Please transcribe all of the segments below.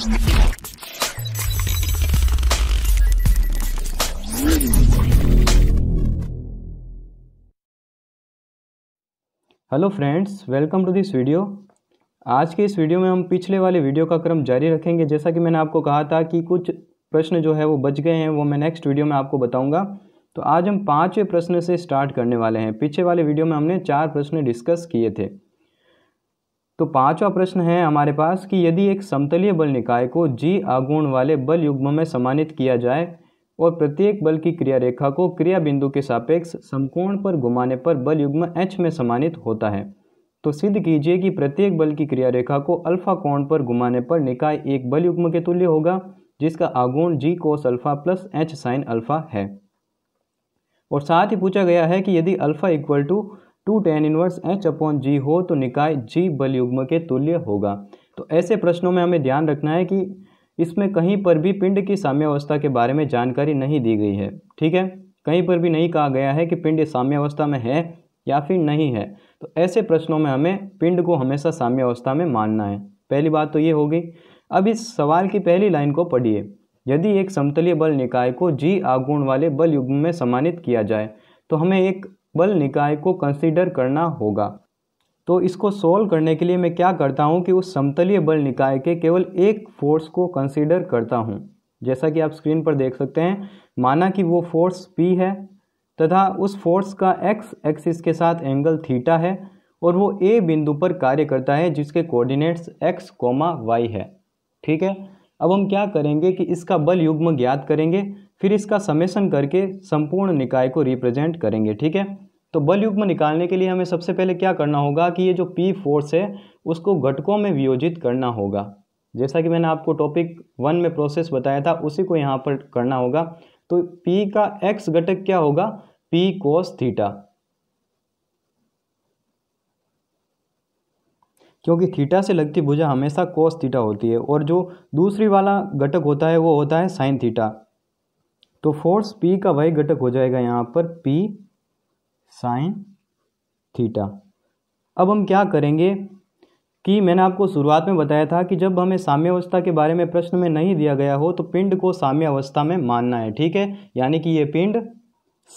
hello friends welcome to this video आज के इस वीडियो में हम पिछले वाले वीडियो का क्रम जारी रखेंगे जैसा कि मैंने आपको कहा था कि कुछ प्रश्न जो है वो बच गए हैं वो मैं नेक्स्ट वीडियो में आपको बताऊंगा तो आज हम पांचवें प्रश्न से स्टार्ट करने वाले हैं पीछे वाले वीडियो में हमने चार प्रश्न डिस्कस किए थे तो पांचवा प्रश्न है हमारे पास कि यदि एक समतलीय बल निकाय को जी आगुण वाले बल युग्म में समानित किया जाए और प्रत्येक बल की क्रिया रेखा को क्रिया बिंदु के सापेक्ष समकोण पर घुमाने पर बल युग्म एच में समानित होता है तो सिद्ध कीजिए कि प्रत्येक बल की क्रिया रेखा को अल्फा कोण पर घुमाने पर निकाय एक बल युग्म के तुल्य होगा जिसका आगुण G cos alpha plus H sine alpha है और साथ ही पूछा गया है कि यदि alpha equal to to tan inverse H upon G हो तो निकाय जी बल युग्म के तुल्य होगा तो ऐसे प्रश्नों में हमें ध्यान रखना है कि इसमें कहीं पर भी पिंड की साम्यावस्था के बारे में जानकारी नहीं दी गई है ठीक है कहीं पर भी नहीं कहा गया है कि पिंड साम्यावस्था में है या फिर नहीं है तो ऐसे प्रश्नों में हमें पिंड को हमेशा साम्यावस्था में मानना है पहली बात तो ये होगी अब इस सवाल की पहली लाइन को पढ़िए यदि एक समतलीय बल निकाय को जी आगुण वाले बल युग्म में सम्मानित किया जाए तो हमें एक बल निकाय को कंसिडर करना होगा तो इसको सॉल्व करने के लिए मैं क्या करता हूँ कि उस समतलीय बल निकाय के केवल एक फोर्स को कंसिडर करता हूँ जैसा कि आप स्क्रीन पर देख सकते हैं माना कि वो फोर्स पी है तथा उस फोर्स का एक्स एक्सिस के साथ एंगल थीटा है और वो ए बिंदु पर कार्य करता है जिसके कोऑर्डिनेट्स एक्स कोमा वाई है ठीक है अब हम क्या करेंगे कि इसका बल युग्म ज्ञात करेंगे फिर इसका समेसन करके संपूर्ण निकाय को रिप्रेजेंट करेंगे ठीक है तो बल युग्म निकालने के लिए हमें सबसे पहले क्या करना होगा कि ये जो पी फोर्स है उसको घटकों में वियोजित करना होगा जैसा कि मैंने आपको टॉपिक वन में प्रोसेस बताया था उसी को यहाँ पर करना होगा तो पी का एक्स घटक क्या होगा पी कोस थीटा क्योंकि थीटा से लगती भुजा हमेशा कोस थीटा होती है और जो दूसरी वाला घटक होता है वो होता है साइन थीटा तो फोर्स पी का वही घटक हो जाएगा यहाँ पर पी साइन थीटा अब हम क्या करेंगे कि मैंने आपको शुरुआत में बताया था कि जब हमें साम्यावस्था के बारे में प्रश्न में नहीं दिया गया हो तो पिंड को साम्यावस्था में मानना है ठीक है यानी कि ये पिंड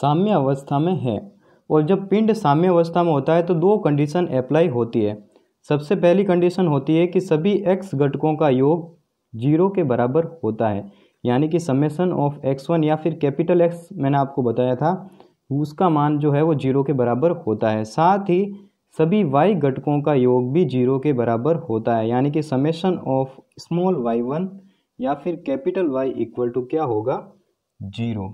साम्यावस्था में है और जब पिंड साम्यावस्था में होता है तो दो कंडीशन अप्लाई होती है सबसे पहली कंडीशन होती है कि सभी एक्स घटकों का योग जीरो के बराबर होता है यानी कि समेसन ऑफ एक्स वन या फिर कैपिटल एक्स मैंने आपको बताया था उसका मान जो है वो जीरो के बराबर होता है साथ ही सभी वाई घटकों का योग भी जीरो के बराबर होता है यानी कि summation of small Y one या फिर कैपिटल वाई इक्वल टू क्या होगा जीरो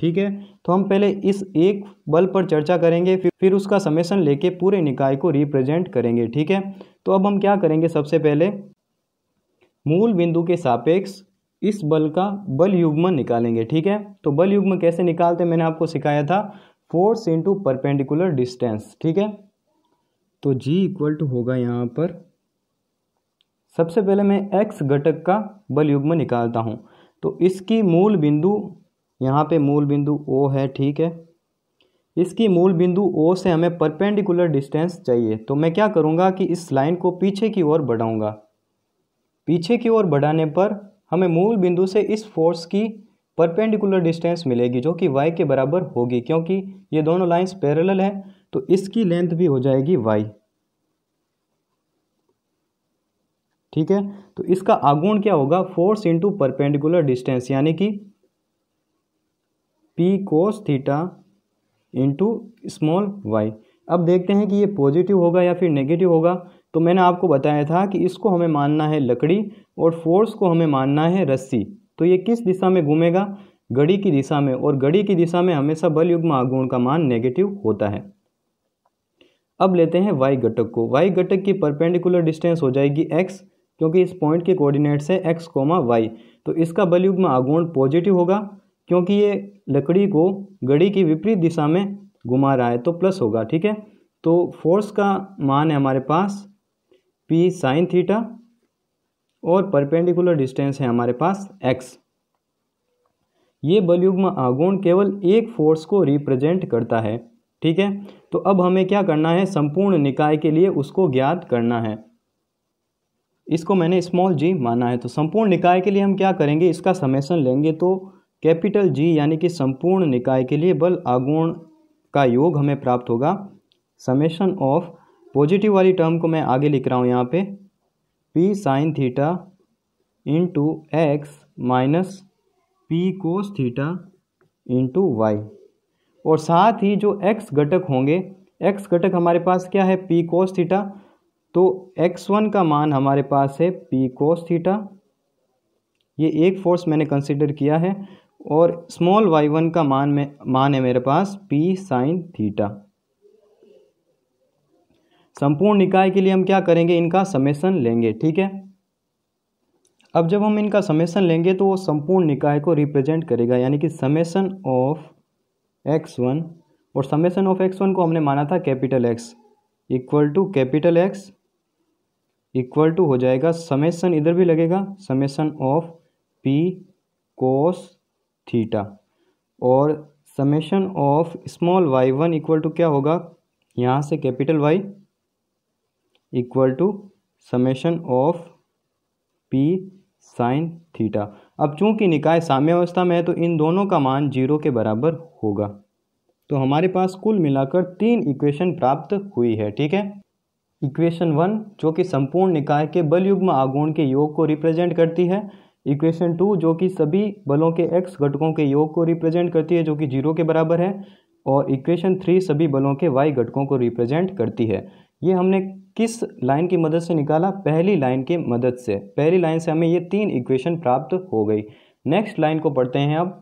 ठीक है तो हम पहले इस एक बल पर चर्चा करेंगे फिर फिर उसका समेसन लेके पूरे निकाय को रिप्रेजेंट करेंगे ठीक है तो अब हम क्या करेंगे सबसे पहले मूल बिंदु के सापेक्ष इस बल का बल युग्म निकालेंगे ठीक है तो बल युग्म कैसे निकालते मैंने आपको सिखाया था फोर्स इंटू परपेंडिकुलर डिस्टेंस ठीक है तो जी इक्वल टू होगा यहाँ पर सबसे पहले मैं एक्स घटक का बल युग्म निकालता हूँ तो इसकी मूल बिंदु यहाँ पे मूल बिंदु ओ है ठीक है इसकी मूल बिंदु ओ से हमें परपेंडिकुलर डिस्टेंस चाहिए तो मैं क्या करूँगा कि इस लाइन को पीछे की ओर बढ़ाऊँगा पीछे की ओर बढ़ाने पर हमें मूल बिंदु से इस फोर्स की परपेंडिकुलर डिस्टेंस मिलेगी जो कि वाई के बराबर होगी क्योंकि ये दोनों लाइंस पैरेलल हैं तो इसकी लेंथ भी हो जाएगी वाई ठीक है तो इसका आगुण क्या होगा फोर्स इंटू परपेंडिकुलर डिस्टेंस यानी कि P cos theta into small Y अब देखते हैं कि ये पॉजिटिव होगा या फिर नेगेटिव होगा तो मैंने आपको बताया था कि इसको हमें मानना है लकड़ी और फोर्स को हमें मानना है रस्सी तो ये किस दिशा में घूमेगा घड़ी की दिशा में और घड़ी की दिशा में हमेशा बल युग्म आगुण का मान नेगेटिव होता है अब लेते हैं वाई घटक को वाई घटक की परपेंडिकुलर डिस्टेंस हो जाएगी एक्स क्योंकि इस पॉइंट के कोऑर्डिनेट्स से एक्स कोमा वाई तो इसका बल युग्म आगुण पॉजिटिव होगा क्योंकि ये लकड़ी को घड़ी की विपरीत दिशा में घुमा रहा है तो प्लस होगा ठीक है तो फोर्स का मान है हमारे पास पी साइन थीटा और परपेंडिकुलर डिस्टेंस है हमारे पास एक्स ये बलयुग्म आगुण केवल एक फोर्स को रिप्रेजेंट करता है ठीक है तो अब हमें क्या करना है संपूर्ण निकाय के लिए उसको ज्ञात करना है इसको मैंने स्मॉल जी माना है तो संपूर्ण निकाय के लिए हम क्या करेंगे इसका समेसन लेंगे तो कैपिटल जी यानी कि संपूर्ण निकाय के लिए बल आगुण का योग हमें प्राप्त होगा समेसन ऑफ पॉजिटिव वाली टर्म को मैं आगे लिख रहा हूँ यहाँ पे P sine theta into X minus P cos theta into Y और साथ ही जो एक्स घटक होंगे एक्स घटक हमारे पास क्या है पी कोस थीटा तो एक्स वन का मान हमारे पास है पी कोस थीटा ये एक फोर्स मैंने कंसिडर किया है और स्मॉल वाई वन का मान में मान है मेरे पास पी साइन थीटा संपूर्ण निकाय के लिए हम क्या करेंगे इनका समेसन लेंगे ठीक है अब जब हम इनका समेसन लेंगे तो वो संपूर्ण निकाय को रिप्रेजेंट करेगा यानी कि समेसन ऑफ एक्स वन और समेसन ऑफ एक्स वन को हमने माना था capital X equal to capital X equal to हो जाएगा समेसन इधर भी लगेगा summation of P cos theta और summation of small Y one equal to क्या होगा यहाँ से capital Y equal to summation of P sine theta अब चूंकि निकाय साम्यावस्था में है तो इन दोनों का मान जीरो के बराबर होगा तो हमारे पास कुल मिलाकर तीन इक्वेशन प्राप्त हुई है ठीक है इक्वेशन वन जो कि संपूर्ण निकाय के बल युग्म आगुण के योग को रिप्रेजेंट करती है इक्वेशन टू जो कि सभी बलों के एक्स घटकों के योग को रिप्रेजेंट करती है जो कि जीरो के बराबर है और इक्वेशन थ्री सभी बलों के वाई घटकों को रिप्रेजेंट करती है ये हमने किस लाइन की मदद से निकाला पहली लाइन की मदद से पहली लाइन से हमें ये तीन इक्वेशन प्राप्त हो गई नेक्स्ट लाइन को पढ़ते हैं अब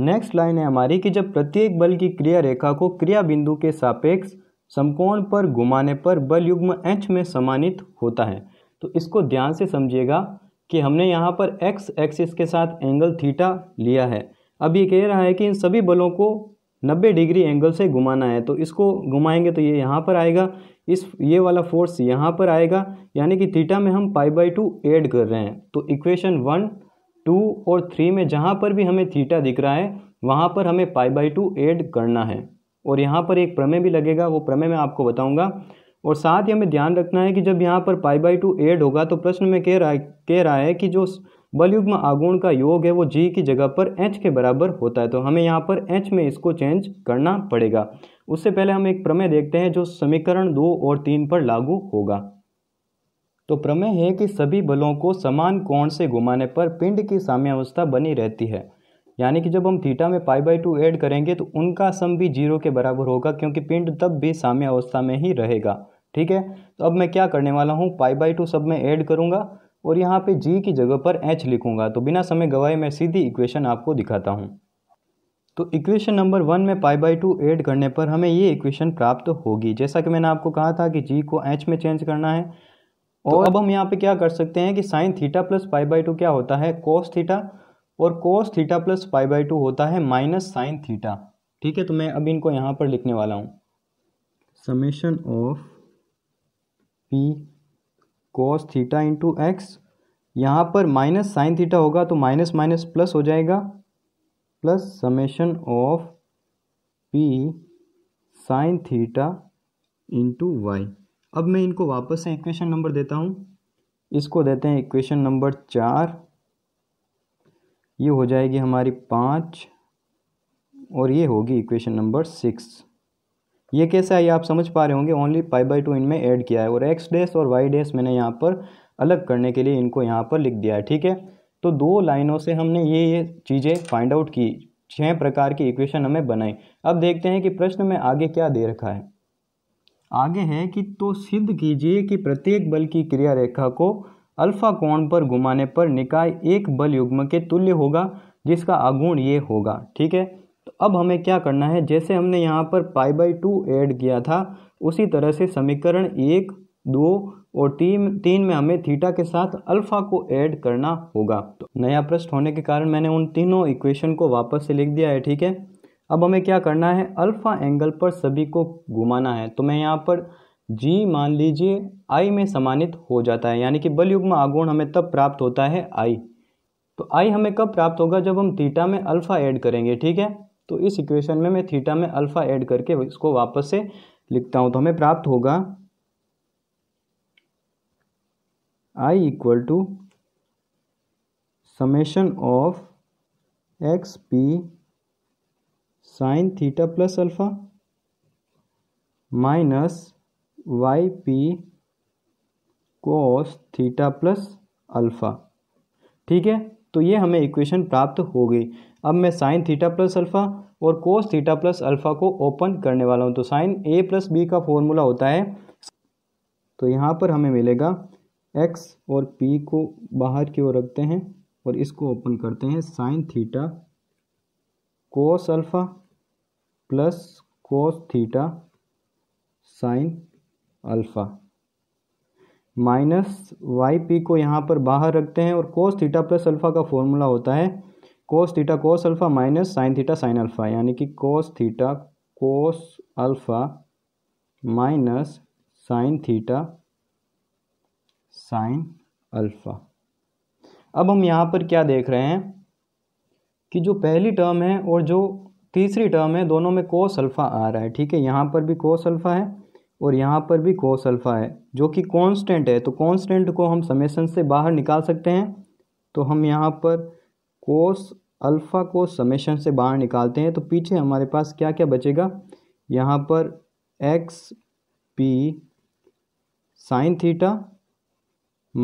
नेक्स्ट लाइन है हमारी कि जब प्रत्येक बल की क्रिया रेखा को क्रिया बिंदु के सापेक्ष समकोण पर घुमाने पर बल युग्म एच में समानित होता है तो इसको ध्यान से समझिएगा कि हमने यहाँ पर एक्स एक्सिस के साथ एंगल थीटा लिया है अब ये कह रहा है कि इन सभी बलों को 90 डिग्री एंगल से घुमाना है तो इसको घुमाएंगे तो ये यहाँ पर आएगा इस ये वाला फोर्स यहाँ पर आएगा यानी कि थीटा में हम पाई बाई टू एड कर रहे हैं तो इक्वेशन वन टू और थ्री में जहाँ पर भी हमें थीटा दिख रहा है वहाँ पर हमें पाई बाई टू एड करना है और यहाँ पर एक प्रमेय भी लगेगा वो प्रमेय मैं आपको बताऊँगा और साथ ही हमें ध्यान रखना है कि जब यहाँ पर पाई बाई टू एड होगा तो प्रश्न में कह रहा है कह रहा है कि जो बलयुग्म आगुण का योग है वो जी की जगह पर एच के बराबर होता है तो हमें यहाँ पर एच में इसको चेंज करना पड़ेगा उससे पहले हम एक प्रमेय देखते हैं जो समीकरण दो और तीन पर लागू होगा तो प्रमेय है कि सभी बलों को समान कोण से घुमाने पर पिंड की साम्यावस्था बनी रहती है यानी कि जब हम थीटा में पाई बाई टू एड करेंगे तो उनका सम भी जीरो के बराबर होगा क्योंकि पिंड तब भी साम्य अवस्था में ही रहेगा ठीक है तो अब मैं क्या करने वाला हूँ पाई बाई टू सब में ऐड करूँगा और यहाँ पे जी की जगह पर एच लिखूंगा तो बिना समय गवाए मैं सीधी इक्वेशन आपको दिखाता हूँ तो इक्वेशन नंबर वन में पाई बाई टू एड करने पर हमें ये इक्वेशन प्राप्त होगी जैसा कि मैंने आपको कहा था कि जी को एच में चेंज करना है तो और तो अब हम यहाँ पे क्या कर सकते हैं कि sine theta plus pi by two क्या होता है कोस थीटा और cos theta plus pi by two होता है माइनस साइन थीटा ठीक है तो मैं अब इनको यहाँ पर लिखने वाला हूँ summation of P cos theta into X यहाँ पर माइनस साइन थीटा होगा तो माइनस माइनस प्लस हो जाएगा plus summation of P sine theta into Y अब मैं इनको वापस से इक्वेशन नंबर देता हूँ इसको देते हैं इक्वेशन नंबर चार ये हो जाएगी हमारी पाँच और ये होगी इक्वेशन नंबर सिक्स ये कैसे आई आप समझ पा रहे होंगे ओनली पाई बाई टू इनमें ऐड किया है और एक्स डैश और वाई डैश मैंने यहाँ पर अलग करने के लिए इनको यहाँ पर लिख दिया है ठीक है तो दो लाइनों से हमने ये ये चीज़ें फाइंड आउट की छह प्रकार की इक्वेशन हमें बनाई अब देखते हैं कि प्रश्न में आगे क्या दे रखा है आगे है कि तो सिद्ध कीजिए कि प्रत्येक बल की क्रिया रेखा को अल्फा कोण पर घुमाने पर निकाय एक बल युग्म के तुल्य होगा जिसका आगुण ये होगा ठीक है अब हमें क्या करना है जैसे हमने यहाँ पर पाई बाई टू ऐड किया था उसी तरह से समीकरण एक दो और तीन तीन में हमें थीटा के साथ अल्फा को ऐड करना होगा तो नया प्रश्न होने के कारण मैंने उन तीनों इक्वेशन को वापस से लिख दिया है ठीक है अब हमें क्या करना है अल्फा एंगल पर सभी को घुमाना है तो मैं यहाँ पर जी मान लीजिए आई में समानित हो जाता है यानी कि बलयुग्म आगुण हमें तब प्राप्त होता है आई तो आई हमें कब प्राप्त होगा जब हम थीटा में अल्फा ऐड करेंगे ठीक है तो इस इक्वेशन में मैं थीटा में अल्फ़ा ऐड करके इसको वापस से लिखता हूँ तो हमें प्राप्त होगा I equal to summation of X P sine theta plus alpha minus Y P cos theta plus alpha ठीक है तो ये हमें इक्वेशन प्राप्त हो गई अब मैं साइन थीटा प्लस अल्फ़ा और कोस थीटा प्लस अल्फ़ा को ओपन करने वाला हूँ तो साइन ए प्लस बी का फॉर्मूला होता है तो यहाँ पर हमें मिलेगा एक्स और पी को बाहर की ओर रखते हैं और इसको ओपन करते हैं sine theta cos alpha plus cos theta sine alpha minus Y P को यहाँ पर बाहर रखते हैं और कोस थीटा प्लस अल्फ़ा का फॉर्मूला होता है cos theta cos alpha minus sine theta sine alpha यानी कि cos theta cos alpha minus sine theta sine alpha अब हम यहाँ पर क्या देख रहे हैं कि जो पहली टर्म है और जो तीसरी टर्म है दोनों में कोस अल्फ़ा आ रहा है ठीक है यहाँ पर भी कोस अल्फ़ा है और यहाँ पर भी कोस अल्फ़ा है जो कि कांस्टेंट है तो कांस्टेंट को हम समेसन से बाहर निकाल सकते हैं तो हम यहाँ पर कोस अल्फ़ा को समेशन से बाहर निकालते हैं तो पीछे हमारे पास क्या क्या बचेगा यहाँ पर X P sine theta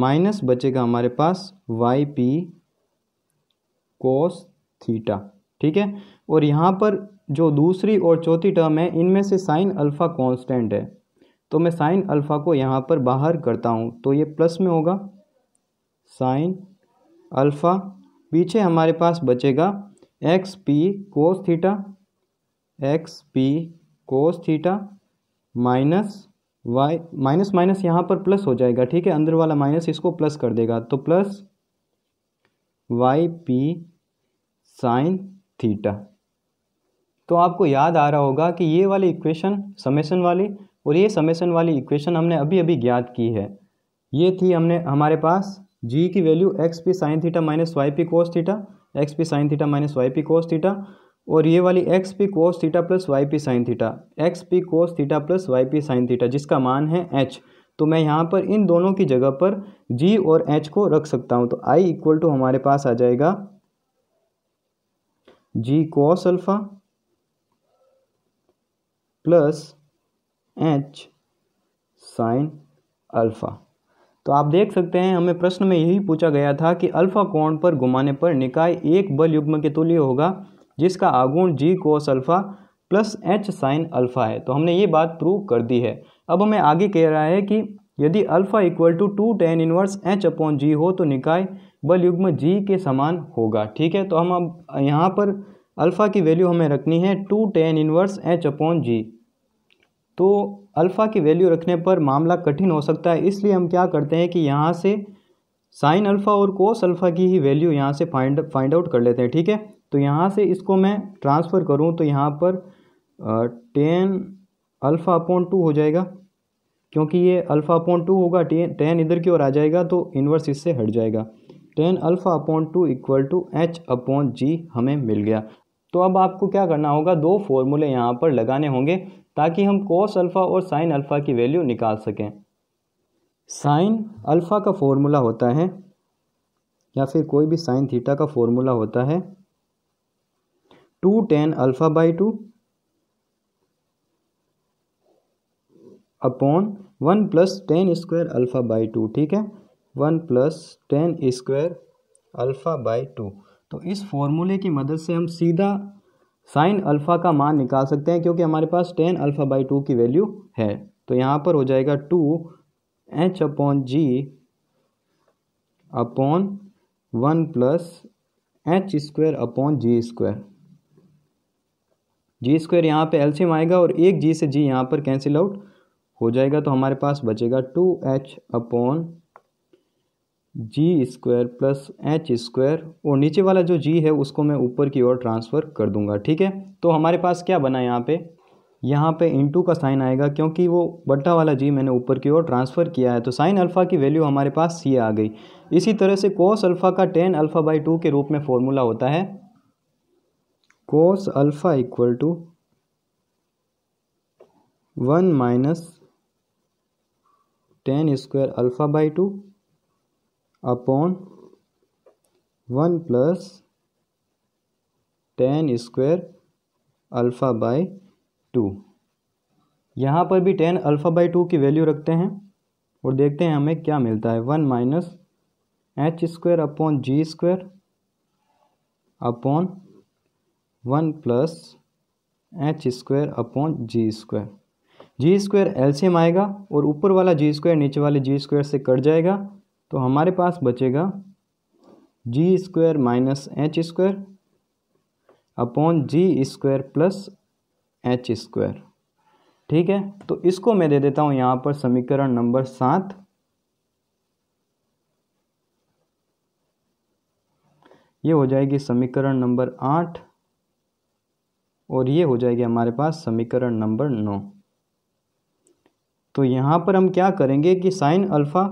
minus बचेगा हमारे पास वाई पी कोस थीटा ठीक है और यहाँ पर जो दूसरी और चौथी टर्म है इनमें से साइन अल्फ़ा कांस्टेंट है तो मैं साइन अल्फ़ा को यहाँ पर बाहर करता हूँ तो ये प्लस में होगा साइन अल्फ़ा पीछे हमारे पास बचेगा X P cos theta X P cos theta minus Y minus minus यहाँ पर प्लस हो जाएगा ठीक है अंदर वाला माइनस इसको प्लस कर देगा तो plus Y P sine theta तो आपको याद आ रहा होगा कि ये वाली इक्वेशन समेसन वाली और ये समेसन वाली इक्वेशन हमने अभी अभी ज्ञात की है ये थी हमने हमारे पास जी की value X P sine theta minus Y P cos theta X P sine theta minus Y P cos theta और ये वाली X P cos theta plus Y P sine theta X P cos theta plus Y P sine theta जिसका मान है H तो मैं यहाँ पर इन दोनों की जगह पर जी और एच को रख सकता हूँ तो आई इक्वल टू हमारे पास आ जाएगा G cos alpha plus H sine alpha तो आप देख सकते हैं हमें प्रश्न में यही पूछा गया था कि अल्फा कोण पर घुमाने पर निकाय एक बल युग्म के तुल्य होगा जिसका आगुण G cos alpha plus H sine alpha है तो हमने ये बात प्रूव कर दी है अब हमें आगे कह रहा है कि यदि alpha equal to to tan inverse H upon G हो तो निकाय बल युग्म जी के समान होगा ठीक है तो हम अब यहाँ पर अल्फ़ा की वैल्यू हमें रखनी है two tan inverse H upon G तो अल्फ़ा की वैल्यू रखने पर मामला कठिन हो सकता है इसलिए हम क्या करते हैं कि यहाँ से साइन अल्फ़ा और कोस अल्फ़ा की ही वैल्यू यहाँ से फाइंड फाइंड आउट कर लेते हैं ठीक है तो यहाँ से इसको मैं ट्रांसफ़र करूँ तो यहाँ पर टेन अल्फ़ा अपॉन टू हो जाएगा क्योंकि ये अल्फ़ा अपॉन टू होगा टेन टेन इधर की ओर आ जाएगा तो इन्वर्स इससे हट जाएगा tan alpha upon two equal to H upon G हमें मिल गया तो अब आपको क्या करना होगा दो फॉर्मूले यहाँ पर लगाने होंगे ताकि हम कोस अल्फ़ा और साइन अल्फ़ा की वैल्यू निकाल सकें साइन अल्फ़ा का फॉर्मूला होता है या फिर कोई भी साइन थीटा का फॉर्मूला होता है two tan alpha by two upon one plus tan square alpha by two ठीक है one plus tan square alpha by two तो इस फॉर्मूले की मदद से हम सीधा साइन अल्फ़ा का मान निकाल सकते हैं क्योंकि हमारे पास टेन अल्फ़ा बाई टू की वैल्यू है तो यहाँ पर हो जाएगा two H upon G upon one plus H square upon G square G square यहाँ पे एलसीएम आएगा और एक जी से जी यहाँ पर कैंसिल आउट हो जाएगा तो हमारे पास बचेगा two H upon G square plus H square और नीचे वाला जो जी है उसको मैं ऊपर की ओर ट्रांसफ़र कर दूंगा ठीक है तो हमारे पास क्या बना यहाँ पे यहाँ पे इंटू का साइन आएगा क्योंकि वो बट्टा वाला जी मैंने ऊपर की ओर ट्रांसफ़र किया है तो साइन अल्फ़ा की वैल्यू हमारे पास सी आ गई इसी तरह से कोस अल्फ़ा का टेन अल्फ़ा बाई टू के रूप में फॉर्मूला होता है cos alpha equal to one minus tan square alpha by two upon one plus tan square alpha by two यहाँ पर भी टेन अल्फ़ा बाई टू की वैल्यू रखते हैं और देखते हैं हमें क्या मिलता है one minus H square upon G square upon one plus H square upon G square G square LCM आएगा और ऊपर वाला जी स्क्वायर नीचे वाले जी स्क्वायर से कट जाएगा तो हमारे पास बचेगा G square minus H square upon G square plus H square ठीक है तो इसको मैं दे देता हूं यहां पर समीकरण नंबर सात ये हो जाएगी समीकरण नंबर आठ और ये हो जाएगी हमारे पास समीकरण नंबर नौ तो यहां पर हम क्या करेंगे कि साइन अल्फ़ा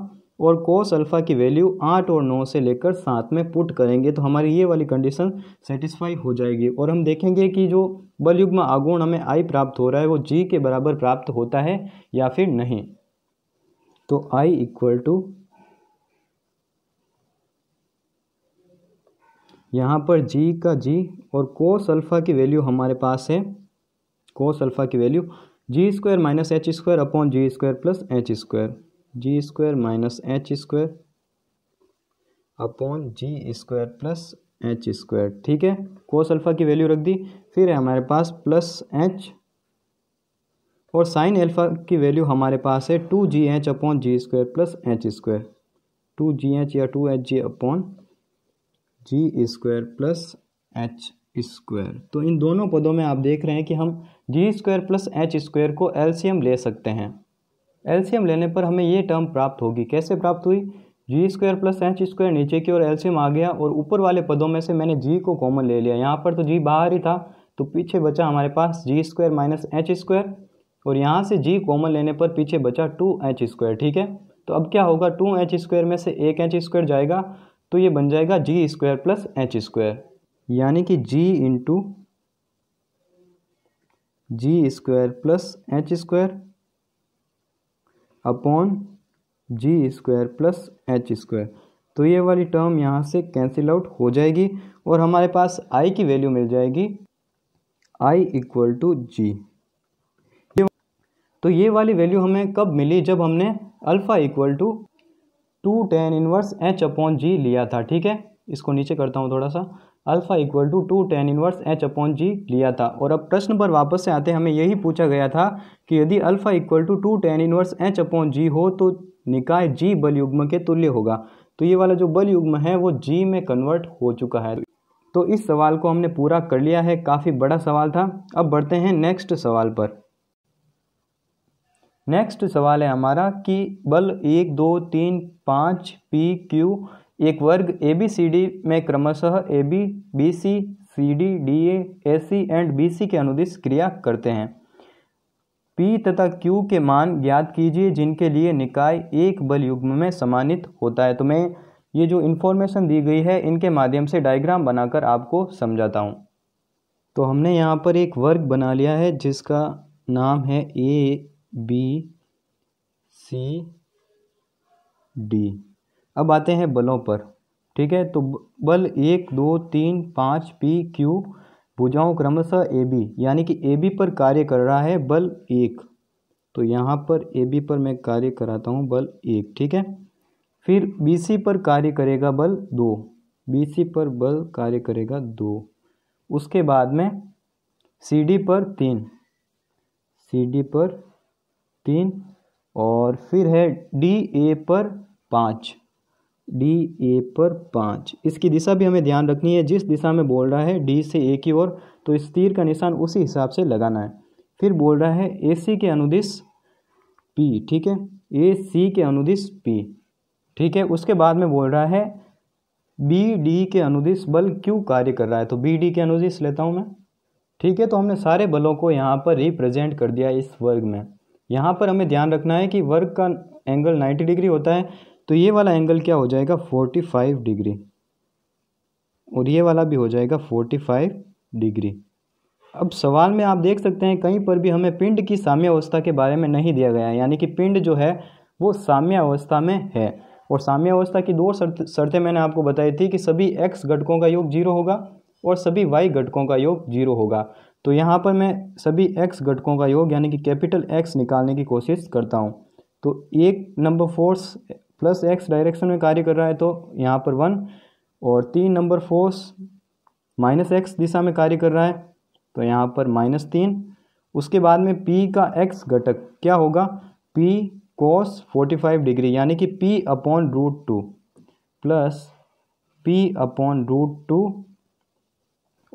और कोस अल्फ़ा की वैल्यू आठ और नौ से लेकर सात में पुट करेंगे तो हमारी ये वाली कंडीशन सेटिस्फाई हो जाएगी और हम देखेंगे कि जो बलयुग्म आगुण हमें आई प्राप्त हो रहा है वो जी के बराबर प्राप्त होता है या फिर नहीं तो आई इक्वल टू यहाँ पर जी का जी और कोस अल्फ़ा की वैल्यू हमारे पास है कोस अल्फ़ा की value G square minus H square upon G square plus H square G square minus H square upon G square plus H square ठीक है कोस अल्फ़ा की वैल्यू रख दी फिर है हमारे पास प्लस एच और साइन अल्फ़ा की वैल्यू हमारे पास है two G H upon G square plus H square two G H या two H G upon G square plus H square तो इन दोनों पदों में आप देख रहे हैं कि हम G square plus H square को एलसीएम ले सकते हैं एलसीएम लेने पर हमें ये टर्म प्राप्त होगी कैसे प्राप्त हुई G square plus H square नीचे की ओर एलसीएम आ गया और ऊपर वाले पदों में से मैंने जी को कॉमन ले लिया यहाँ पर तो जी बाहर ही था तो पीछे बचा हमारे पास G square minus H square और यहाँ से जी कॉमन लेने पर पीछे बचा टू एच स्क्वायर ठीक है तो अब क्या होगा टू एच स्क्वायर में से एक एच स्क्वायर जाएगा तो ये बन जाएगा G square plus H square यानी कि G into G square plus H square upon G square plus H square तो ये वाली टर्म यहाँ से कैंसिल आउट हो जाएगी और हमारे पास आई की वैल्यू मिल जाएगी आई इक्वल टू जी तो ये वाली वैल्यू हमें कब मिली जब हमने alpha equal to to tan inverse H upon G लिया था ठीक है इसको नीचे करता हूँ थोड़ा सा alpha equal to to tan inverse H upon G लिया था और अब प्रश्न पर वापस से आते हमें यही पूछा गया था कि यदि alpha equal to to tan inverse H upon G हो तो निकाय जी बल युग्म के तुल्य होगा तो ये वाला जो बल युग्म है वो जी में कन्वर्ट हो चुका है तो इस सवाल को हमने पूरा कर लिया है काफ़ी बड़ा सवाल था अब बढ़ते हैं नेक्स्ट सवाल पर नेक्स्ट सवाल है हमारा कि बल एक दो तीन पाँच पी क्यू एक वर्ग ए बी सी डी में क्रमशः A B B C C D D A A C and B C के अनुदिश क्रिया करते हैं पी तथा क्यू के मान ज्ञात कीजिए जिनके लिए निकाय एक बल युग्म में समानित होता है तो मैं ये जो इन्फॉर्मेशन दी गई है इनके माध्यम से डायग्राम बनाकर आपको समझाता हूँ तो हमने यहाँ पर एक वर्ग बना लिया है जिसका नाम है ए बी सी डी अब आते हैं बलों पर ठीक है तो बल एक दो तीन पाँच पी क्यू भुजाओं क्रमशः ए बी यानी कि ए बी पर कार्य कर रहा है बल एक तो यहाँ पर ए बी पर मैं कार्य कराता हूँ बल एक ठीक है फिर बी सी पर कार्य करेगा बल दो बी सी पर बल कार्य करेगा दो उसके बाद में सी डी पर तीन सी डी पर तीन और फिर है डी ए पर पाँच डी ए पर पाँच इसकी दिशा भी हमें ध्यान रखनी है जिस दिशा में बोल रहा है डी से ए की ओर तो इस तीर का निशान उसी हिसाब से लगाना है फिर बोल रहा है ए सी के अनुदिश पी ठीक है ए सी के अनुदिश पी ठीक है उसके बाद में बोल रहा है बी डी के अनुदिश बल क्यों कार्य कर रहा है तो बी डी के अनुदिश लेता हूँ मैं ठीक है तो हमने सारे बलों को यहाँ पर रिप्रेजेंट कर दिया इस वर्ग में यहाँ पर हमें ध्यान रखना है कि वर्ग का एंगल 90 डिग्री होता है तो ये वाला एंगल क्या हो जाएगा फोर्टी फाइव डिग्री और ये वाला भी हो जाएगा फोर्टी फाइव डिग्री अब सवाल में आप देख सकते हैं कहीं पर भी हमें पिंड की साम्यावस्था के बारे में नहीं दिया गया है यानी कि पिंड जो है वो साम्यावस्था में है और साम्यावस्था की दो शर्त शर्तें मैंने आपको बताई थी कि सभी एक्स घटकों का योग जीरो होगा और सभी वाई घटकों का योग जीरो होगा तो यहाँ पर मैं सभी एक्स घटकों का योग यानी कि कैपिटल एक्स निकालने की कोशिश करता हूँ तो एक number force plus X direction में कार्य कर रहा है तो यहाँ पर वन और तीन नंबर फोर्स माइनस एक्स दिशा में कार्य कर रहा है तो यहाँ पर माइनस तीन उसके बाद में पी का एक्स घटक क्या होगा P cos forty five degree यानी कि P upon root two plus P upon root two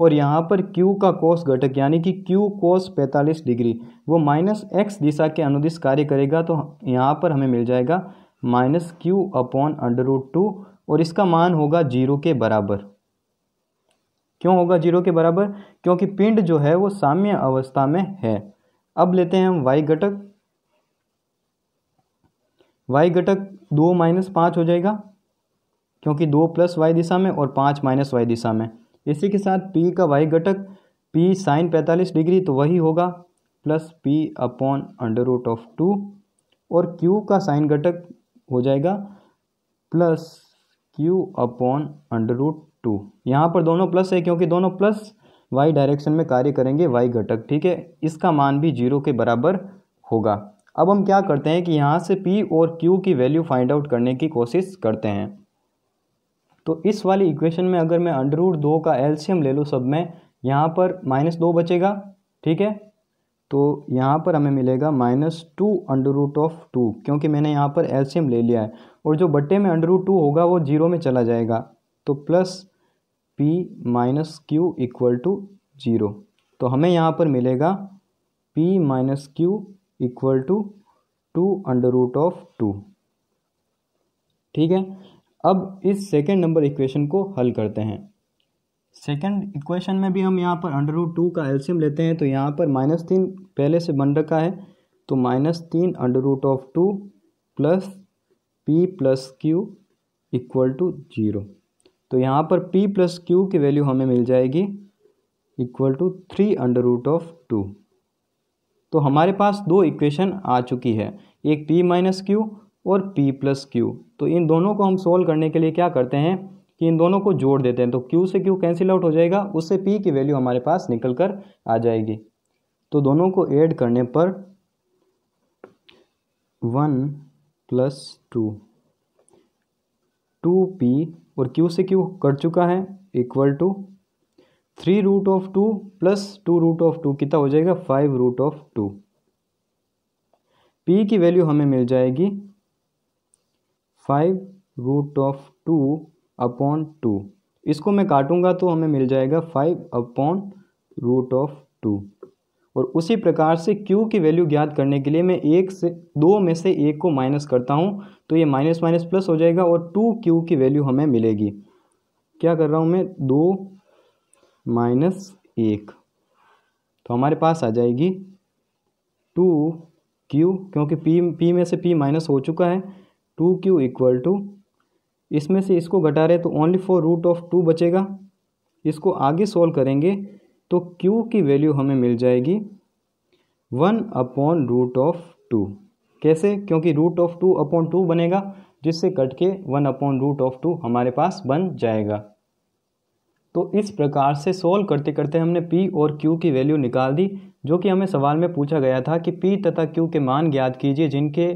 और यहाँ पर क्यू का कोस घटक यानी कि क्यू कोस पैंतालीस डिग्री वो माइनस एक्स दिशा के अनुदिश कार्य करेगा तो यहाँ पर हमें मिल जाएगा minus Q upon under root two और इसका मान होगा जीरो के बराबर क्यों होगा जीरो के बराबर क्योंकि पिंड जो है वो साम्य अवस्था में है अब लेते हैं हम वाई घटक वाई घटक दो माइनस पाँच हो जाएगा क्योंकि दो प्लस वाई दिशा में और पाँच माइनस वाई दिशा में इसी के साथ पी का वाई घटक पी साइन पैंतालीस डिग्री तो वही होगा plus P upon under root of two और क्यू का साइन घटक हो जाएगा plus Q upon under root two यहाँ पर दोनों प्लस है क्योंकि दोनों प्लस वाई डायरेक्शन में कार्य करेंगे वाई घटक ठीक है इसका मान भी जीरो के बराबर होगा अब हम क्या करते हैं कि यहाँ से पी और क्यू की वैल्यू फाइंड आउट करने की कोशिश करते हैं तो इस वाली इक्वेशन में अगर मैं अंडर रूट दो का एल्शियम ले लूँ सब में यहाँ पर माइनस दो बचेगा ठीक है तो यहाँ पर हमें मिलेगा minus two under root of two क्योंकि मैंने यहाँ पर एल्शियम ले लिया है और जो बट्टे में अंडर रूट टू होगा वो जीरो में चला जाएगा तो plus P minus Q equal to zero तो हमें यहाँ पर मिलेगा P minus Q equal to two under root of two ठीक है अब इस सेकेंड नंबर इक्वेशन को हल करते हैं सेकेंड इक्वेशन में भी हम यहाँ पर अंडर रूट टू का एल्सियम लेते हैं तो यहाँ पर माइनस तीन पहले से बन रखा है तो माइनस तीन under root of two plus P plus Q equal to zero तो यहाँ पर पी प्लस क्यू की वैल्यू हमें मिल जाएगी equal to three under root of two तो हमारे पास दो इक्वेशन आ चुकी है एक पी माइनस क्यू और पी प्लस क्यू तो इन दोनों को हम सोल्व करने के लिए क्या करते हैं कि इन दोनों को जोड़ देते हैं तो क्यू से क्यू कैंसिल आउट हो जाएगा उससे पी की वैल्यू हमारे पास निकल कर आ जाएगी तो दोनों को ऐड करने पर one plus two two P और क्यू से क्यू कट चुका है equal to three root of two plus two root of two कितना हो जाएगा five root of two P की वैल्यू हमें मिल जाएगी five root of two upon two इसको मैं काटूंगा तो हमें मिल जाएगा five upon root of two और उसी प्रकार से q की वैल्यू ज्ञात करने के लिए मैं एक से दो में से एक को माइनस करता हूँ तो ये माइनस माइनस प्लस हो जाएगा और टू क्यू की वैल्यू हमें मिलेगी क्या कर रहा हूँ मैं दो माइनस एक तो हमारे पास आ जाएगी टू क्यू क्योंकि पी पी में से पी माइनस हो चुका है टू क्यू इक्वल टू इसमें से इसको घटा रहे तो only four root of two बचेगा इसको आगे सोल्व करेंगे तो q की वैल्यू हमें मिल जाएगी one upon root of two कैसे क्योंकि root of two upon two बनेगा जिससे कट के one upon root of two हमारे पास बन जाएगा तो इस प्रकार से सोल्व करते करते हमने p और q की वैल्यू निकाल दी जो कि हमें सवाल में पूछा गया था कि p तथा q के मान ज्ञात कीजिए जिनके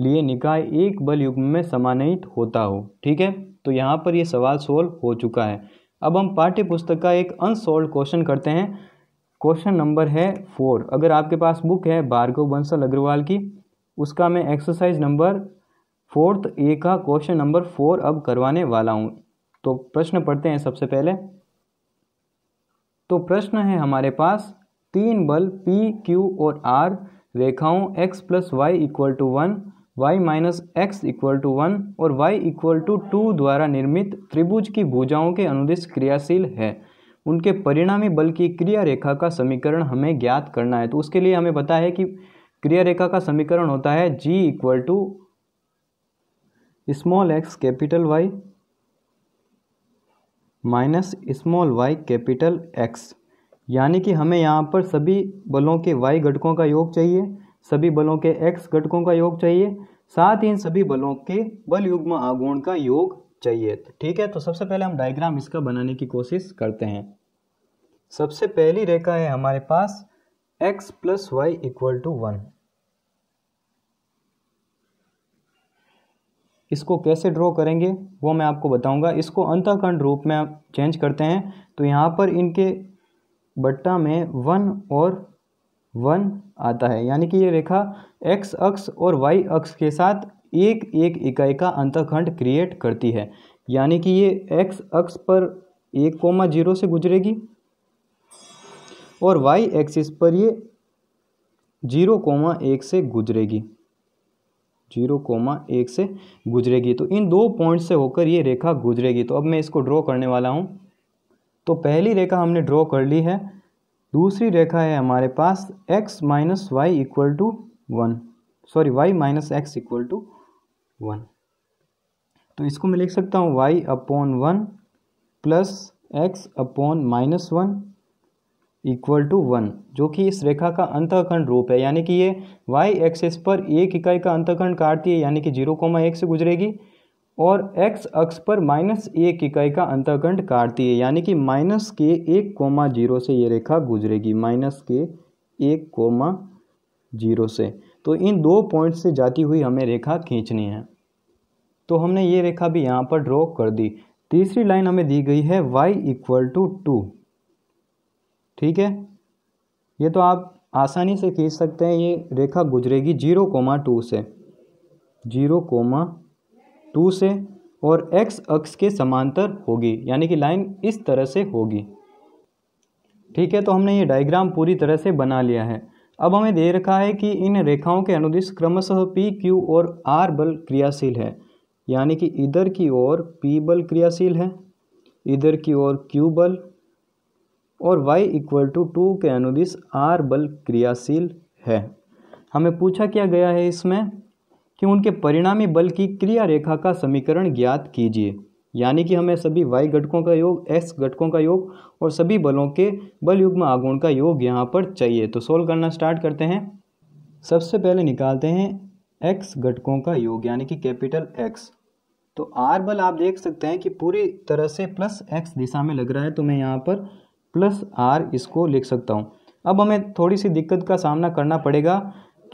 लिए निकाय एक बल युग्म में समानित होता हो ठीक है तो यहाँ पर ये सवाल सोल्व हो चुका है अब हम पाठ्य पुस्तक का एक अनसोल्व क्वेश्चन करते हैं क्वेश्चन नंबर है फोर अगर आपके पास बुक है भार्गव बंसल अग्रवाल की उसका मैं एक्सरसाइज नंबर फोर्थ ए का क्वेश्चन नंबर फोर अब करवाने वाला हूँ तो प्रश्न पढ़ते हैं सबसे पहले तो प्रश्न है हमारे पास तीन बल पी क्यू और आर रेखाओं x plus Y equal to one y minus X equal to one और y इक्वल टू टू द्वारा निर्मित त्रिभुज की भुजाओं के अनुदेश क्रियाशील है उनके परिणामी बल की क्रिया रेखा का समीकरण हमें ज्ञात करना है तो उसके लिए हमें पता है कि क्रिया रेखा का समीकरण होता है g equal to small X capital Y minus small Y capital X यानी कि हमें यहाँ पर सभी बलों के y घटकों का योग चाहिए सभी बलों के एक्स घटकों का योग चाहिए साथ ही इन सभी बलों के बल युग्म आगुण का योग चाहिए तो ठीक है तो सबसे पहले हम डायग्राम इसका बनाने की कोशिश करते हैं सबसे पहली रेखा है हमारे पास x plus Y equal to one इसको कैसे ड्रॉ करेंगे वो मैं आपको बताऊंगा इसको अंतःखंड रूप में आप चेंज करते हैं तो यहाँ पर इनके बट्टा में वन और वन आता है यानी कि ये रेखा एक्स अक्ष और वाई अक्ष के साथ एक एक इकाई का अंतखंड क्रिएट करती है यानी कि ये एक्स अक्ष पर एक कोमा जीरो से गुजरेगी और वाई एक्सिस पर ये जीरो कोमा एक से गुजरेगी जीरो कोमा एक से गुजरेगी तो इन दो पॉइंट से होकर ये रेखा गुजरेगी तो अब मैं इसको ड्रॉ करने वाला हूँ तो पहली रेखा हमने ड्रॉ कर ली है दूसरी रेखा है हमारे पास x minus Y equal to one sorry y minus X equal to one तो इसको मैं लिख सकता हूँ y upon one plus X upon minus one equal to one जो कि इस रेखा का अंतःखंड रूप है यानी कि ये y एक्सेस पर एक इकाई का अंतःखंड काटती है यानी कि जीरो कोमा एक से गुजरेगी और एक्स अक्ष पर माइनस एक इकाई का अंतःखंड काटती है यानी कि माइनस के एक कोमा जीरो से ये रेखा गुजरेगी माइनस के एक कोमा जीरो से तो इन दो पॉइंट से जाती हुई हमें रेखा खींचनी है तो हमने ये रेखा भी यहाँ पर ड्रॉ कर दी तीसरी लाइन हमें दी गई है y इक्वल टू टू ठीक है ये तो आप आसानी से खींच सकते हैं ये रेखा गुजरेगी जीरो कोमा टू से जीरो कोमा टू से और एक्स अक्ष के समांतर होगी यानी कि लाइन इस तरह से होगी ठीक है तो हमने ये डायग्राम पूरी तरह से बना लिया है अब हमें दे रखा है कि इन रेखाओं के अनुदिश क्रमशः पी क्यू और आर बल क्रियाशील है यानी कि इधर की ओर पी बल क्रियाशील है इधर की ओर क्यू बल और y इक्वल टू टू के अनुदिश r बल क्रियाशील है हमें पूछा क्या गया है इसमें कि उनके परिणामी बल की क्रिया रेखा का समीकरण ज्ञात कीजिए यानी कि हमें सभी वाई घटकों का योग एक्स घटकों का योग और सभी बलों के बल युग्म आगुण का योग यहाँ पर चाहिए तो सोल्व करना स्टार्ट करते हैं सबसे पहले निकालते हैं एक्स घटकों का योग यानी कि कैपिटल एक्स तो आर बल आप देख सकते हैं कि पूरी तरह से प्लस एक्स दिशा में लग रहा है तो मैं यहाँ पर प्लस आर इसको लिख सकता हूँ अब हमें थोड़ी सी दिक्कत का सामना करना पड़ेगा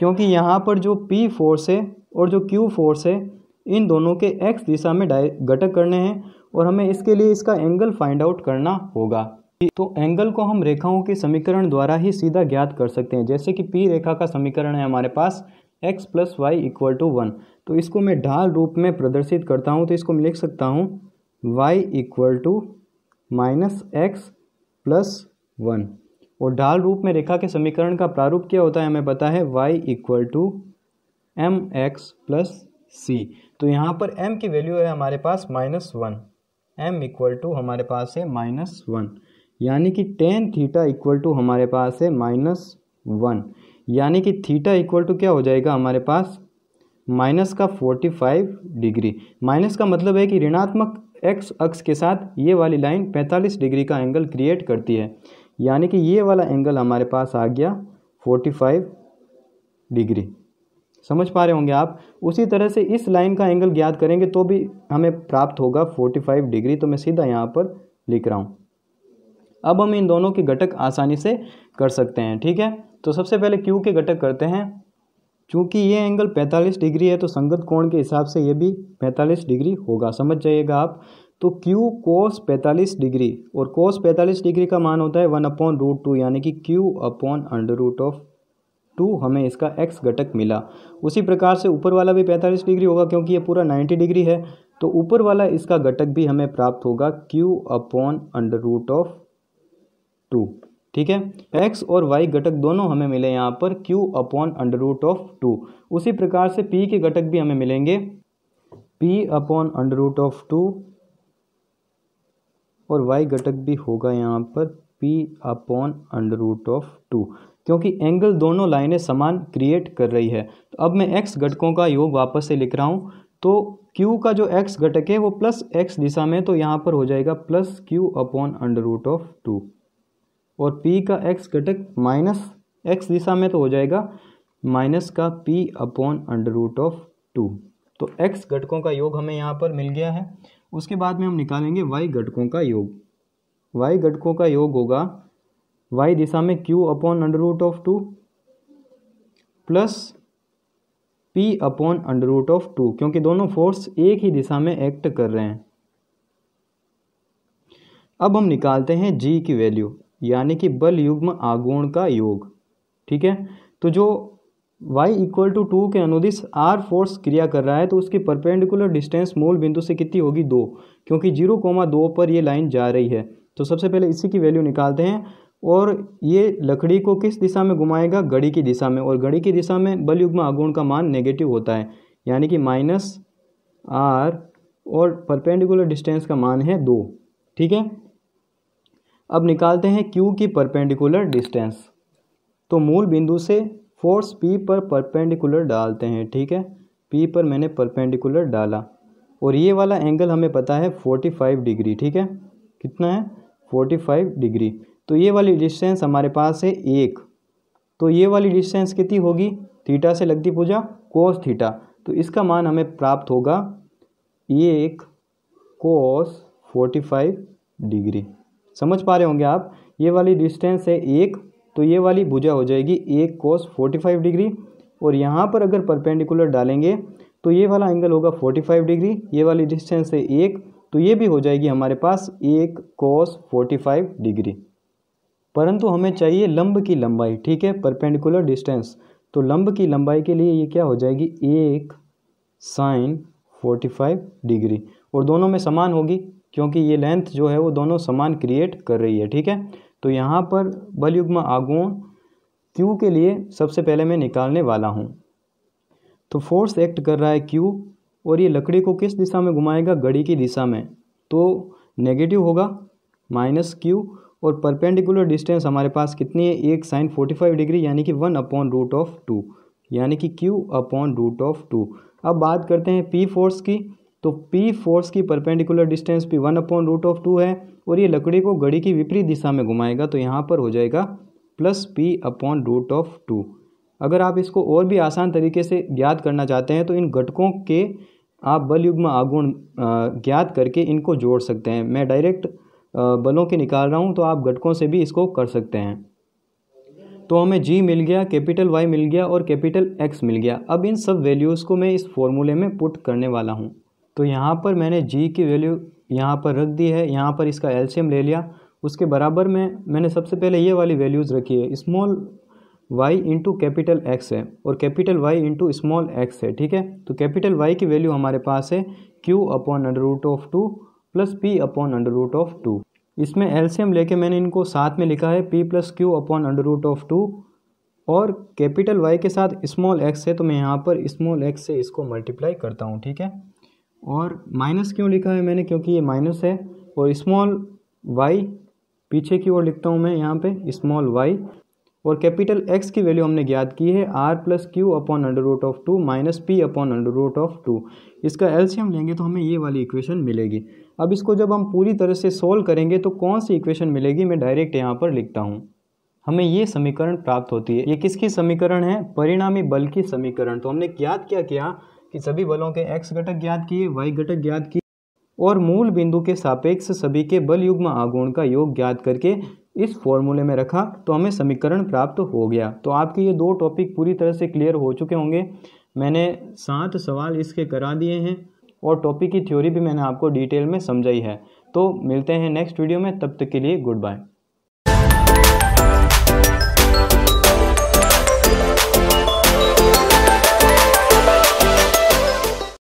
क्योंकि यहाँ पर जो पी फोर्स है और जो क्यू फोर्स है इन दोनों के एक्स दिशा में डाय घटक करने हैं और हमें इसके लिए इसका एंगल फाइंड आउट करना होगा तो एंगल को हम रेखाओं के समीकरण द्वारा ही सीधा ज्ञात कर सकते हैं जैसे कि पी रेखा का समीकरण है हमारे पास X plus Y equal to one तो इसको मैं ढाल रूप में प्रदर्शित करता हूँ तो इसको मैं लिख सकता हूँ Y equal to minus X plus one और ढाल रूप में रेखा के समीकरण का प्रारूप क्या होता है हमें पता है y equal to M X plus C तो यहाँ पर m की वैल्यू है हमारे पास minus one M equal to हमारे पास है माइनस वन यानी कि टेन थीटा इक्वल टू हमारे पास है माइनस वन यानी कि थीटा इक्वल टू क्या हो जाएगा हमारे पास माइनस का फोर्टी फाइव डिग्री माइनस का मतलब है कि ऋणात्मक एक्स अक्ष के साथ ये वाली लाइन पैंतालीस डिग्री का एंगल क्रिएट करती है यानी कि ये वाला एंगल हमारे पास आ गया 45 डिग्री समझ पा रहे होंगे आप उसी तरह से इस लाइन का एंगल ज्ञात करेंगे तो भी हमें प्राप्त होगा 45 डिग्री तो मैं सीधा यहाँ पर लिख रहा हूँ अब हम इन दोनों के घटक आसानी से कर सकते हैं ठीक है तो सबसे पहले क्यू के घटक करते हैं चूँकि ये एंगल 45 डिग्री है तो संगत कोण के हिसाब से ये भी 45 डिग्री होगा समझ जाइएगा आप तो Q कोस 45 डिग्री और कोस 45 डिग्री का मान होता है वन अपॉन रूट टू यानी कि Q upon under root of two हमें इसका x घटक मिला उसी प्रकार से ऊपर वाला भी 45 डिग्री होगा क्योंकि ये पूरा 90 डिग्री है तो ऊपर वाला इसका घटक भी हमें प्राप्त होगा Q upon under root of two ठीक है x और y घटक दोनों हमें मिले यहाँ पर q upon under root of two उसी प्रकार से p के घटक भी हमें मिलेंगे p upon under root of two और वाई घटक भी होगा यहाँ पर p upon under root of two क्योंकि एंगल दोनों लाइनें समान क्रिएट कर रही है तो अब मैं एक्स घटकों का योग वापस से लिख रहा हूँ तो क्यू का जो एक्स घटक है वो प्लस एक्स दिशा में तो यहाँ पर हो जाएगा plus Q upon under root of two और पी का एक्स घटक माइनस एक्स दिशा में तो हो जाएगा माइनस का p upon under root of two तो एक्स घटकों का योग हमें यहाँ पर मिल गया है उसके बाद में हम निकालेंगे वाई घटकों का योग वाई घटकों का योग होगा वाई दिशा में q upon under root of two plus P upon under root of two क्योंकि दोनों फोर्स एक ही दिशा में एक्ट कर रहे हैं अब हम निकालते हैं जी की वैल्यू यानी कि बल युग्म आगुण का योग ठीक है तो जो y इक्वल टू टू के अनुदिश r फोर्स क्रिया कर रहा है तो उसकी परपेंडिकुलर डिस्टेंस मूल बिंदु से कितनी होगी दो क्योंकि जीरो कोमा दो पर ये लाइन जा रही है तो सबसे पहले इसी की वैल्यू निकालते हैं और ये लकड़ी को किस दिशा में घुमाएगा घड़ी की दिशा में और घड़ी की दिशा में बल आगुण का मान नेगेटिव होता है यानी कि माइनस आर और परपेंडिकुलर डिस्टेंस का मान है दो ठीक है अब निकालते हैं क्यू की परपेंडिकुलर डिस्टेंस तो मूल बिंदु से फोर्स पी पर परपेंडिकुलर डालते हैं ठीक है पी पर मैंने परपेंडिकुलर डाला और ये वाला एंगल हमें पता है फोर्टी फाइव डिग्री ठीक है कितना है फोर्टी फाइव डिग्री तो ये वाली डिस्टेंस हमारे पास है एक तो ये वाली डिस्टेंस कितनी होगी थीटा से लगती पूजा कोस थीटा तो इसका मान हमें प्राप्त होगा एक कोस फोर्टी फाइव डिग्री समझ पा रहे होंगे आप ये वाली डिस्टेंस है एक तो ये वाली भुजा हो जाएगी एक कोस फोर्टी फाइव डिग्री और यहाँ पर अगर परपेंडिकुलर डालेंगे तो ये वाला एंगल होगा फोर्टी फाइव डिग्री ये वाली डिस्टेंस है एक तो ये भी हो जाएगी हमारे पास एक कोस फोर्टी फाइव डिग्री परंतु हमें चाहिए लंब की लंबाई ठीक है परपेंडिकुलर डिस्टेंस तो लंब की लंबाई के लिए ये क्या हो जाएगी एक साइन फोर्टी फाइव डिग्री और दोनों में समान होगी क्योंकि ये लेंथ जो है वो दोनों समान क्रिएट कर रही है ठीक है तो यहाँ पर बलयुग्म आगुओं क्यू के लिए सबसे पहले मैं निकालने वाला हूँ तो फोर्स एक्ट कर रहा है क्यू और ये लकड़ी को किस दिशा में घुमाएगा घड़ी की दिशा में तो नेगेटिव होगा माइनस क्यू और परपेंडिकुलर डिस्टेंस हमारे पास कितनी है एक साइन फोर्टी फाइव डिग्री यानी कि one upon root of two यानी कि q upon root of two अब बात करते हैं पी फोर्स की तो पी फोर्स की परपेंडिकुलर डिस्टेंस भी one upon root of two है और ये लकड़ी को घड़ी की विपरीत दिशा में घुमाएगा तो यहाँ पर हो जाएगा plus P upon root of two अगर आप इसको और भी आसान तरीके से ज्ञात करना चाहते हैं तो इन घटकों के आप बल युग्म आगुण ज्ञात करके इनको जोड़ सकते हैं मैं डायरेक्ट बलों के निकाल रहा हूँ तो आप घटकों से भी इसको कर सकते हैं तो हमें जी मिल गया कैपिटल वाई मिल गया और कैपिटल एक्स मिल गया अब इन सब वैल्यूज़ को मैं इस फॉर्मूले में पुट करने वाला हूँ तो यहाँ पर मैंने जी की वैल्यू यहाँ पर रख दी है यहाँ पर इसका एल्शियम ले लिया उसके बराबर में मैंने सबसे पहले ये वाली वैल्यूज़ रखी है small y into capital X है और capital y into small x है ठीक है तो कैपिटल y की वैल्यू हमारे पास है q upon under root of two plus P upon under root of two इसमें एल्शियम लेके मैंने इनको साथ में लिखा है p plus Q upon under root of two और कैपिटल y के साथ स्मॉल x है तो मैं यहाँ पर स्मॉल x से इसको मल्टीप्लाई करता हूँ ठीक है और माइनस क्यों लिखा है मैंने क्योंकि ये माइनस है और स्मॉल वाई पीछे की ओर लिखता हूँ मैं यहाँ पे स्मॉल वाई और कैपिटल एक्स की वैल्यू हमने ज्ञात की है r plus Q upon under root of two minus p upon under root of two इसका एलसीएम लेंगे तो हमें ये वाली इक्वेशन मिलेगी अब इसको जब हम पूरी तरह से सोल्व करेंगे तो कौन सी इक्वेशन मिलेगी मैं डायरेक्ट यहाँ पर लिखता हूँ हमें ये समीकरण प्राप्त होती है ये किसकी समीकरण है परिणामी बल की समीकरण तो हमने याद क्या किया कि सभी बलों के एक्स घटक ज्ञात किए वाई घटक ज्ञात किए और मूल बिंदु के सापेक्ष सभी के बल युग्म आगुण का योग ज्ञात करके इस फॉर्मूले में रखा तो हमें समीकरण प्राप्त हो गया तो आपके ये दो टॉपिक पूरी तरह से क्लियर हो चुके होंगे मैंने सात सवाल इसके करा दिए हैं और टॉपिक की थ्योरी भी मैंने आपको डिटेल में समझाई है तो मिलते हैं नेक्स्ट वीडियो में तब तक के लिए गुड बाय